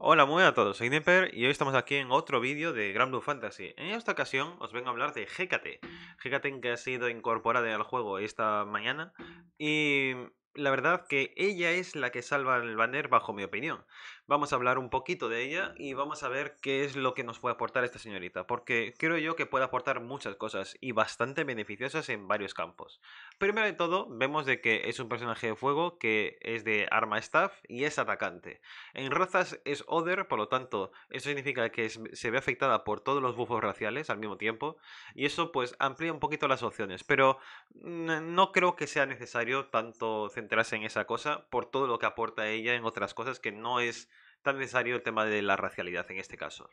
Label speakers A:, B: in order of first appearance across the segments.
A: Hola, muy a todos, soy Nipper y hoy estamos aquí en otro vídeo de Grand Blue Fantasy. En esta ocasión os vengo a hablar de Hecate. Hecate que ha sido incorporada al juego esta mañana y la verdad que ella es la que salva el banner bajo mi opinión. Vamos a hablar un poquito de ella y vamos a ver qué es lo que nos puede aportar esta señorita, porque creo yo que puede aportar muchas cosas y bastante beneficiosas en varios campos. Primero de todo, vemos de que es un personaje de fuego que es de arma staff y es atacante. En razas es Other, por lo tanto, eso significa que se ve afectada por todos los bufos raciales al mismo tiempo y eso pues amplía un poquito las opciones, pero mm, no creo que sea necesario tanto centrarse en esa cosa por todo lo que aporta ella en otras cosas que no es necesario el tema de la racialidad en este caso.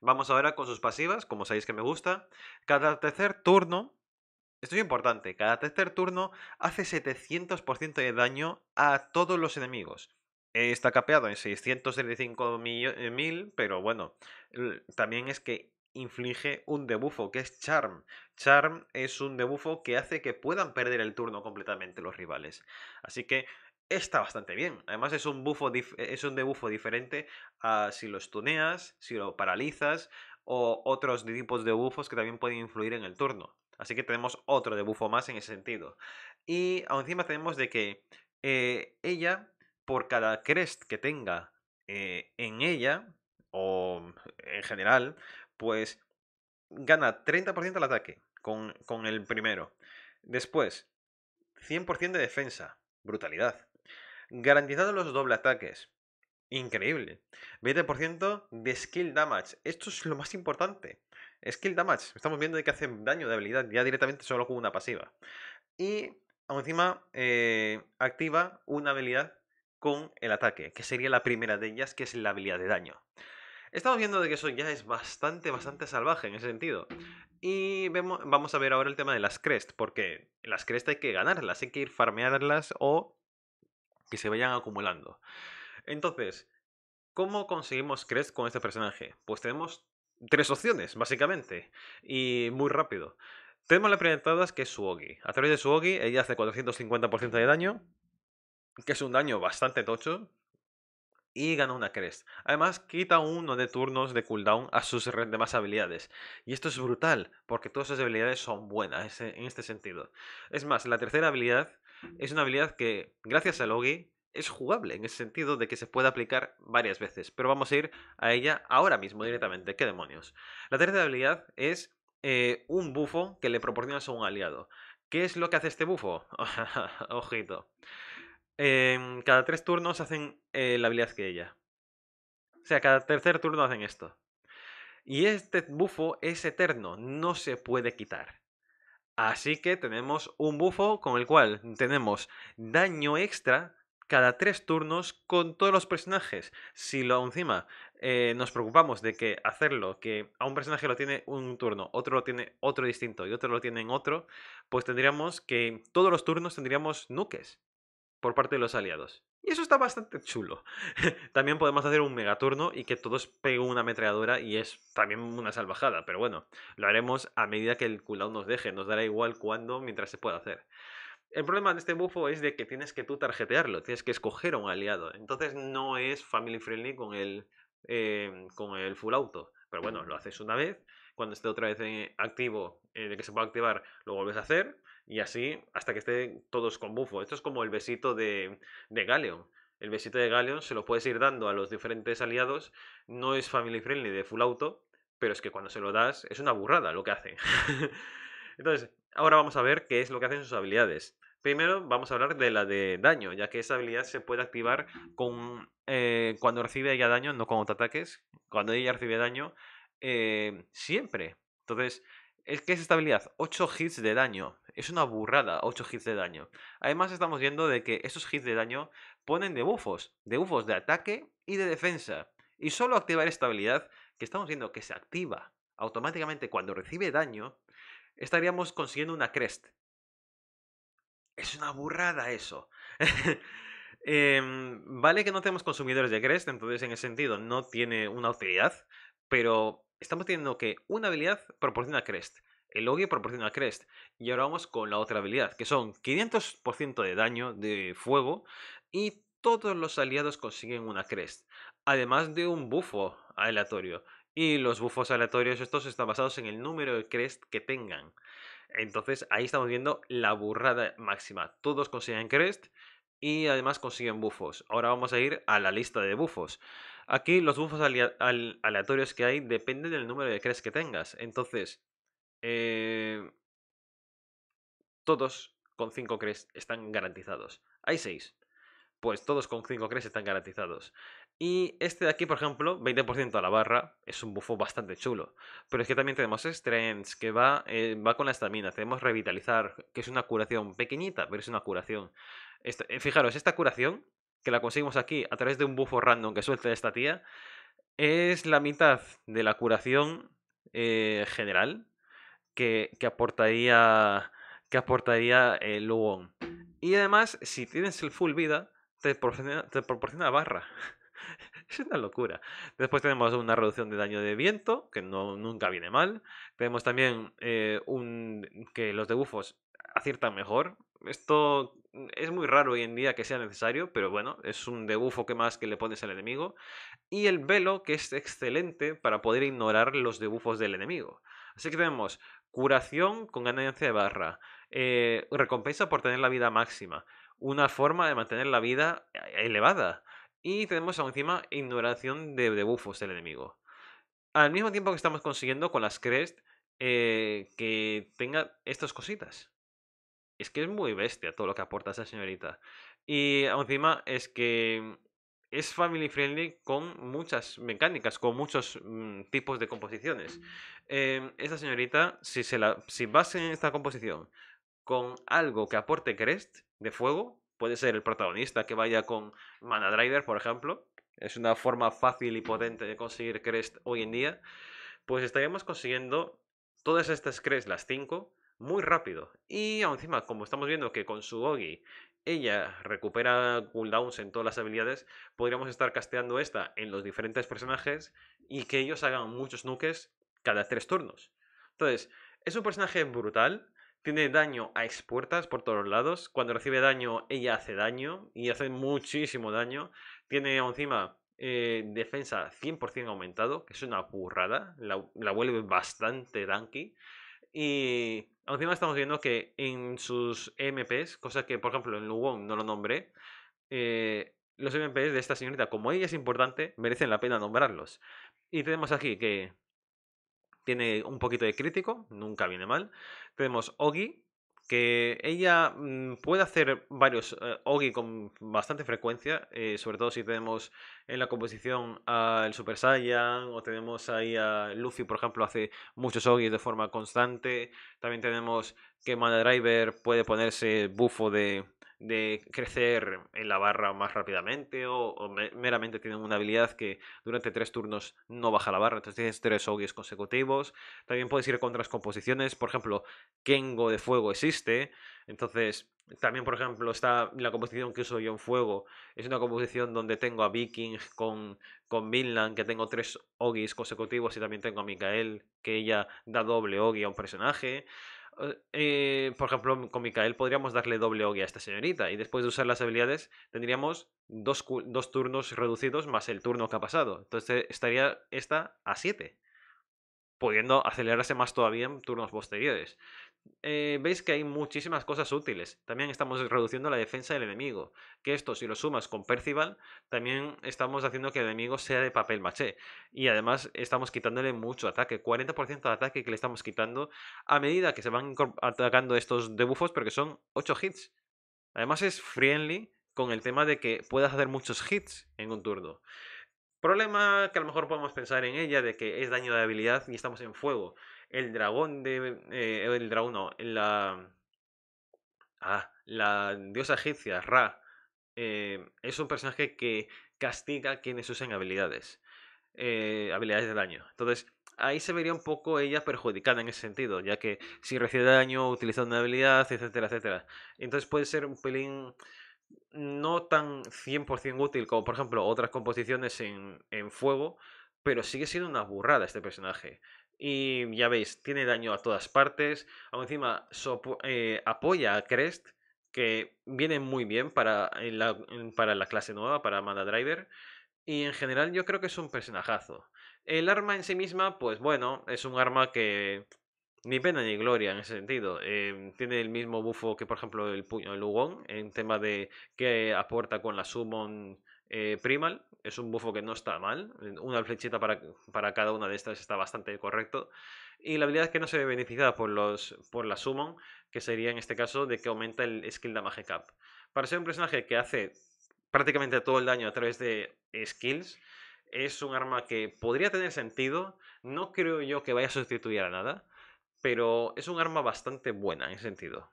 A: Vamos ahora con sus pasivas, como sabéis que me gusta. Cada tercer turno, esto es importante, cada tercer turno hace 700% de daño a todos los enemigos. Eh, está capeado en mil pero bueno, también es que inflige un debufo, que es Charm. Charm es un debufo que hace que puedan perder el turno completamente los rivales. Así que está bastante bien. Además es un, bufo eh, es un debufo diferente a si los tuneas, si lo paralizas o otros tipos de bufos que también pueden influir en el turno. Así que tenemos otro debufo más en ese sentido. Y encima tenemos de que eh, ella, por cada crest que tenga eh, en ella, o en general, pues gana 30% al ataque con, con el primero. Después, 100% de defensa. Brutalidad. Garantizado los doble ataques. Increíble. 20% de skill damage. Esto es lo más importante. Skill damage. Estamos viendo que hace daño de habilidad. Ya directamente solo con una pasiva. Y encima eh, activa una habilidad con el ataque. Que sería la primera de ellas, que es la habilidad de daño. Estamos viendo de que eso ya es bastante, bastante salvaje en ese sentido. Y vemos, vamos a ver ahora el tema de las crest, porque las crest hay que ganarlas, hay que ir farmearlas o que se vayan acumulando. Entonces, ¿cómo conseguimos Crest con este personaje? Pues tenemos tres opciones, básicamente, y muy rápido. Tenemos la primera entrada que es Suogi. A través de Suogi, ella hace 450% de daño, que es un daño bastante tocho, y gana una crest. Además, quita uno de turnos de cooldown a sus demás habilidades. Y esto es brutal, porque todas sus habilidades son buenas en este sentido. Es más, la tercera habilidad es una habilidad que, gracias a Logi, es jugable en el sentido de que se puede aplicar varias veces, pero vamos a ir a ella ahora mismo directamente. ¿Qué demonios? La tercera habilidad es eh, un bufo que le proporcionas a un aliado. ¿Qué es lo que hace este bufo? Ojito. Em, cada tres turnos hacen eh, la habilidad que ella. O sea, cada tercer turno hacen esto. Y este bufo es eterno, no se puede quitar. Así que tenemos un bufo con el cual tenemos daño extra cada tres turnos con todos los personajes. Si lo encima eh, nos preocupamos de que hacerlo, que a un personaje lo tiene un turno, otro lo tiene otro distinto y otro lo tiene en otro, pues tendríamos que todos los turnos tendríamos nuques por parte de los aliados. Y eso está bastante chulo. también podemos hacer un megaturno y que todos peguen una ametralladora y es también una salvajada, pero bueno, lo haremos a medida que el cooldown nos deje, nos dará igual cuándo mientras se pueda hacer. El problema de este bufo es de que tienes que tú tarjetearlo, tienes que escoger a un aliado. Entonces no es family friendly con el, eh, con el full auto. Pero bueno, lo haces una vez, cuando esté otra vez activo, eh, de que se pueda activar, lo vuelves a hacer y así hasta que estén todos con bufo. Esto es como el besito de, de Galeon. El besito de Galeon se lo puedes ir dando a los diferentes aliados. No es family friendly de full auto, pero es que cuando se lo das es una burrada lo que hace. Entonces, ahora vamos a ver qué es lo que hacen sus habilidades. Primero vamos a hablar de la de daño, ya que esa habilidad se puede activar con, eh, cuando recibe ella daño, no con ataques Cuando ella recibe daño, eh, siempre. Entonces, es que es estabilidad, 8 hits de daño. Es una burrada, 8 hits de daño. Además estamos viendo de que esos hits de daño ponen debufos. Debufos de ataque y de defensa. Y solo activar estabilidad, que estamos viendo que se activa automáticamente cuando recibe daño, estaríamos consiguiendo una crest. Es una burrada eso. Em, vale que no tenemos consumidores de crest, entonces en ese sentido no tiene una utilidad, pero estamos teniendo que una habilidad proporciona crest, el ogre proporciona crest, y ahora vamos con la otra habilidad, que son 500% de daño de fuego y todos los aliados consiguen una crest, además de un bufo aleatorio. Y los bufos aleatorios estos están basados en el número de crest que tengan. Entonces ahí estamos viendo la burrada máxima. Todos consiguen crest y además consiguen bufos. Ahora vamos a ir a la lista de bufos. Aquí los buffos aleatorios que hay dependen del número de crees que tengas. Entonces, eh, todos con 5 crees están garantizados. Hay 6. Pues todos con 5 crees están garantizados. Y este de aquí, por ejemplo, 20% a la barra, es un buffo bastante chulo. Pero es que también tenemos strengths que va, eh, va con la estamina. Tenemos Revitalizar, que es una curación pequeñita, pero es una curación. Eh, fijaros, esta curación que la conseguimos aquí a través de un bufo random que suelta esta tía, es la mitad de la curación eh, general que, aportaría, que aportaría eh, Y además, si tienes el full vida, te proporciona, barra. es una locura. Después tenemos una reducción de daño de viento, que no, nunca viene mal. Tenemos también eh, un, que los debufos aciertan mejor. Esto es muy raro hoy en día que sea necesario, pero bueno, es un debufo que más que le pones al enemigo. Y el velo, que es excelente para poder ignorar los debufos del enemigo. Así que tenemos curación con ganancia de barra, eh, recompensa por tener la vida máxima, una forma de mantener la vida eh, elevada. Y tenemos aún encima ignoración de debufos del enemigo. Al mismo tiempo que estamos consiguiendo con las crest eh, que tenga estas cositas es que es muy bestia todo lo que aporta esa señorita. Y encima es que es family friendly con muchas mecánicas, con muchos mm, tipos de composiciones. Em, esta señorita, si, se la, si vas en esta composición con algo que aporte Crest de fuego, puede ser el protagonista que vaya con Mana Driver, por ejemplo. Es una forma fácil y potente de conseguir Crest hoy en día. Pues estaríamos consiguiendo todas estas Crest, las 5, muy rápido. Y encima, como estamos viendo que con su Ogi ella recupera cooldowns en todas las habilidades, podríamos estar casteando esta en los diferentes personajes y que ellos hagan muchos nukes cada tres turnos. Entonces, es un personaje brutal, tiene daño a expuertas por todos lados, cuando recibe daño ella hace daño y hace muchísimo daño, tiene encima eh, defensa 100% aumentado, que es una burrada, la, vuelve bastante danky y encima estamos viendo que en sus MPs, cosas que por ejemplo en Luwon no lo nombré, eh, los MPs de esta señorita, como ella es importante, merecen la pena nombrarlos. Y tenemos aquí que tiene un poquito de crítico, nunca viene mal. Tenemos Ogi, que ella mm, puede hacer varios eh, con bastante frecuencia, eh, sobre todo si tenemos en la composición al Super Saiyan o tenemos ahí a Luffy, por ejemplo, hace muchos Ogi de forma constante. También tenemos que Mana Driver puede ponerse bufo de de crecer en la barra más rápidamente o, meramente tienen una habilidad que durante tres turnos no baja la barra, entonces tienes tres Ogis consecutivos. También puedes ir contra otras composiciones, por ejemplo, Kengo de fuego existe, entonces también, por ejemplo, está la composición que uso yo en Fuego. Es una composición donde tengo a Viking con, con Vinland, que tengo tres Ogis consecutivos, y también tengo a Mikael, que ella da doble Ogie a un personaje. Eh, eh, por ejemplo, con Mikael podríamos darle doble Ogi a esta señorita y después de usar las habilidades tendríamos dos, dos turnos reducidos más el turno que ha pasado. Entonces estaría esta a 7, pudiendo acelerarse más todavía en turnos posteriores. Eh, veis que hay muchísimas cosas útiles. También estamos reduciendo la defensa del enemigo. Que esto, si lo sumas con Percival, también estamos haciendo que el enemigo sea de papel maché. Y además estamos quitándole mucho ataque. 40% de ataque que le estamos quitando a medida que se van atacando estos debufos, porque son 8 hits. Además es friendly con el tema de que puedas hacer muchos hits en un turno. Problema que a lo mejor podemos pensar en ella, de que es daño de habilidad y estamos en fuego el dragón de. Eh, el dragón, no, la. Ah, la diosa egipcia, Ra. Eh, es un personaje que castiga a quienes usan habilidades. Eh, habilidades de daño. Entonces, ahí se vería un poco ella perjudicada en ese sentido, ya que si recibe daño utilizando una habilidad, etcétera, etcétera. Entonces puede ser un pelín no tan 100% útil como por ejemplo otras composiciones en, en fuego, pero sigue siendo una burrada este personaje. Y ya veis, tiene daño a todas partes. Aún encima eh, apoya a Crest, que viene muy bien para la, para la clase nueva, para Mana Driver. Y en general yo creo que es un personajazo. El arma en sí misma, pues bueno, es un arma que ni pena ni gloria en ese sentido. Eh, tiene el mismo bufo que por ejemplo el puño de Lugon en tema de que aporta con la summon eh, Primal es un buffo que no está mal. Una flechita para, cada una de estas está bastante correcto. Y la habilidad que no se ve beneficiada por, los, por la Summon, que sería en este caso de que aumenta el skill damage cap. Para ser un personaje que hace prácticamente todo el daño a través de skills, es un arma que podría tener sentido. No creo yo que vaya a sustituir a nada, pero es un arma bastante buena en sentido.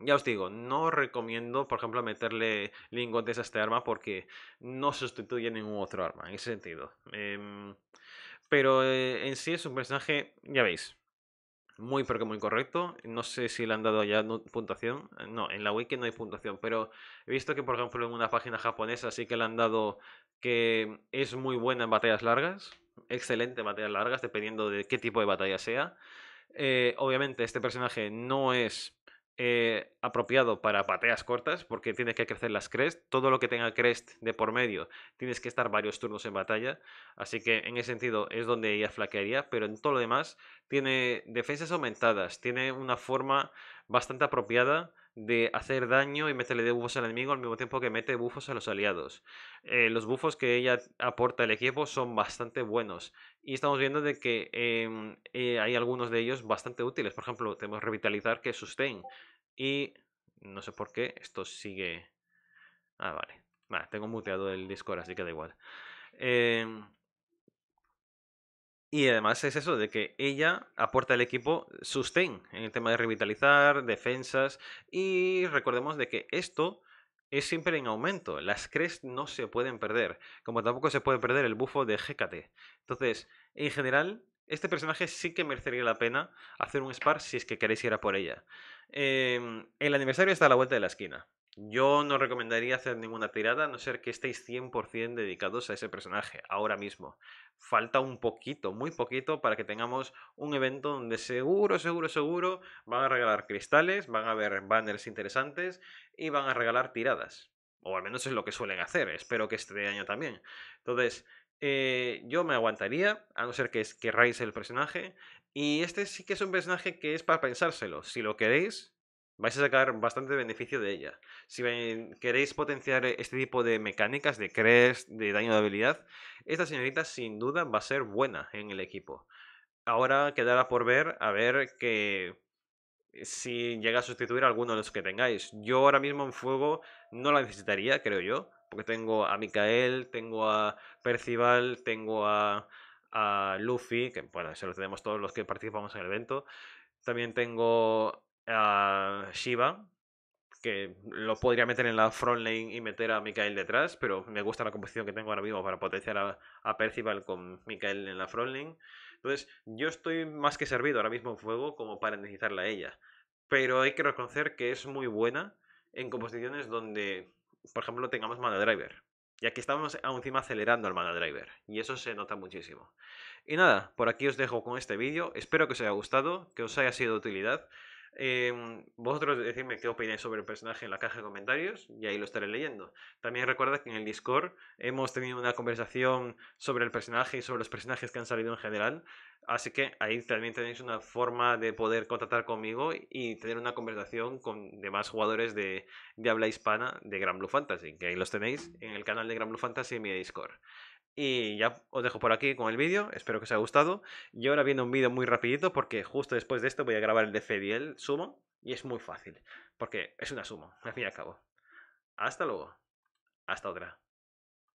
A: Ya os digo, no recomiendo, por ejemplo, meterle lingotes a este arma porque no sustituye ningún otro arma, en ese sentido. Em, pero eh, en sí es un personaje, ya veis, muy pero muy correcto. No sé si le han dado ya puntuación. Eh, no, en la wiki no hay puntuación, pero he visto que, por ejemplo, en una página japonesa sí que le han dado que es muy buena en batallas largas, excelente en batallas largas, dependiendo de qué tipo de batalla sea. Eh, obviamente este personaje no es eh, apropiado para pateas cortas, porque tienes que crecer las crest. Todo lo que tenga crest de por medio, tienes que estar varios turnos en batalla. Así que en ese sentido es donde ella flaquearía, pero en todo lo demás tiene defensas aumentadas, tiene una forma bastante apropiada de hacer daño y meterle de al enemigo al mismo tiempo que mete bufos a los aliados. Eh, los bufos que ella aporta al equipo son bastante buenos y estamos viendo de que em, eh, hay algunos de ellos bastante útiles. Por ejemplo, tenemos Revitalizar que es Sustain y no sé por qué esto sigue... Ah, vale. Vale, ah, tengo muteado el Discord así que da igual. Em, y además es eso, de que ella aporta al equipo sustain en el tema de revitalizar, defensas. Y recordemos de que esto es siempre en aumento. Las crest no se pueden perder. Como tampoco se puede perder el bufo de gkt Entonces, en general, este personaje sí que merecería la pena hacer un spar si es que queréis ir a por ella. Em, el aniversario está a la vuelta de la esquina. Yo no recomendaría hacer ninguna tirada a no ser que estéis 100% dedicados a ese personaje ahora mismo. Falta un poquito, muy poquito, para que tengamos un evento donde seguro, seguro, seguro van a regalar cristales, van a haber banners interesantes y van a regalar tiradas. O al menos es lo que suelen hacer, espero que este año también. Entonces, eh, yo me aguantaría, a no ser que querráis el personaje. Y este sí que es un personaje que es para pensárselo. Si lo queréis, vais a sacar bastante beneficio de ella. Si queréis potenciar este tipo de mecánicas, de crest, de daño de habilidad, esta señorita sin duda va a ser buena en el equipo. Ahora quedará por ver a ver que si llega a sustituir a alguno de los que tengáis. Yo ahora mismo en fuego no la necesitaría, creo yo, porque tengo a Mikael, tengo a Percival, tengo a, a Luffy, que bueno, se lo tenemos todos los que participamos en el evento. También tengo a Shiva, que lo podría meter en la front lane y meter a Mikael detrás, pero me gusta la composición que tengo ahora mismo para potenciar a, Percival con Mikael en la front Entonces, yo estoy más que servido ahora mismo en fuego como para necesitarla a ella. Pero hay que reconocer que es muy buena en composiciones donde, por ejemplo, tengamos Mana Driver. Y aquí estamos aún encima acelerando al Mana Driver. Y eso se nota muchísimo. Y nada, por aquí os dejo con este vídeo. Espero que os haya gustado, que os haya sido de utilidad. Em, vosotros decidme qué opináis sobre el personaje en la caja de comentarios y ahí lo estaré leyendo. También recuerda que en el Discord hemos tenido una conversación sobre el personaje y sobre los personajes que han salido en general, así que ahí también tenéis una forma de poder contactar conmigo y tener una conversación con demás jugadores de, de habla hispana de Gran Blue Fantasy, que ahí los tenéis en el canal de Gran Blue Fantasy y en mi Discord. Y ya os dejo por aquí con el vídeo, espero que os haya gustado. Y ahora viendo un vídeo muy rapidito porque justo después de esto voy a grabar el de Fed el sumo. Y es muy fácil, porque es una sumo, al fin y al cabo. Hasta luego. Hasta otra.